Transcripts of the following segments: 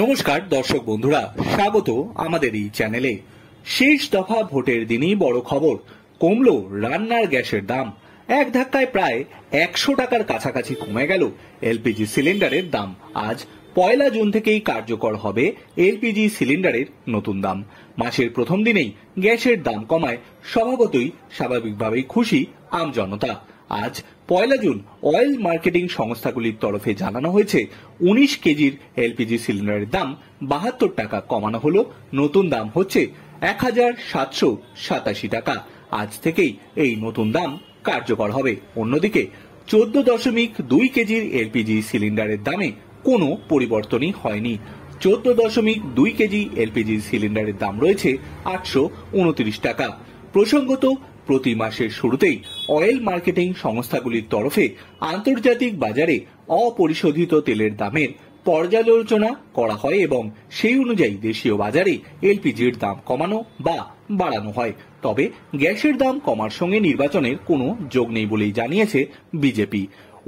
নমস্কার দর্শক বন্ধুরা স্বাগত আমাদের এই চ্যানেলে শেষ দফা ভোটের দিনই বড় খবর কমলো রান্নার গ্যাসের দাম এক ধাক্কায় প্রায় একশো টাকার কাছাকাছি কমে গেল এলপিজি সিলিন্ডারের দাম আজ পয়লা জুন থেকেই কার্যকর হবে এলপিজি সিলিন্ডারের নতুন দাম মাসের প্রথম দিনেই গ্যাসের দাম কমায় স্বভাবতই স্বাভাবিকভাবেই খুশি আমজনতা আজ পয়লা জুন অয়েল মার্কেটিং সংস্থাগুলির তরফে জানানো হয়েছে উনিশ কেজির এলপিজি সিলিন্ডারের দাম বাহাত্তর টাকা কমানো হলো নতুন দাম হচ্ছে এক হাজার সাতশো সাতাশি টাকা আজ থেকেই এই নতুন দাম কার্যকর হবে অন্যদিকে চোদ্দ দশমিক দুই কেজির এলপিজি সিলিন্ডারের দামে কোনো পরিবর্তনই হয়নি চোদ্দ দশমিক দুই কেজি এলপিজি সিলিন্ডারের দাম রয়েছে আটশো উনত্রিশ টাকা প্রসঙ্গত প্রতি মাসের শুরুতেই অয়েল মার্কেটিং সংস্থাগুলির তরফে আন্তর্জাতিক বাজারে অপরিশোধিত তেলের দামের পর্যালোচনা করা হয় এবং সেই অনুযায়ী দেশীয় বাজারে এলপিজির দাম কমানো বা বাড়ানো হয় তবে গ্যাসের দাম কমার সঙ্গে নির্বাচনের কোনো যোগ নেই বলেই জানিয়েছে বিজেপি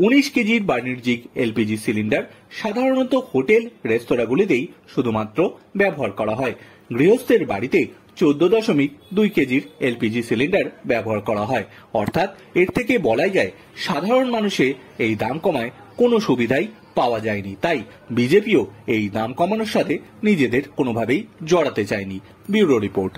উনিশ কেজির বাণিজ্যিক এলপিজি সিলিন্ডার সাধারণত হোটেল রেস্তোরাঁগুলিতেই শুধুমাত্র ব্যবহার করা হয় গৃহস্থের বাড়িতে চোদ্দ দশমিক দুই কেজির এলপিজি সিলিন্ডার ব্যবহার করা হয় অর্থাৎ এর থেকে বলাই যায় সাধারণ মানুষে এই দাম কমায় কোনো সুবিধাই পাওয়া যায়নি তাই বিজেপিও এই দাম কমানোর সাথে নিজেদের কোনোভাবেই জড়াতে চায়নি ব্যুরো রিপোর্ট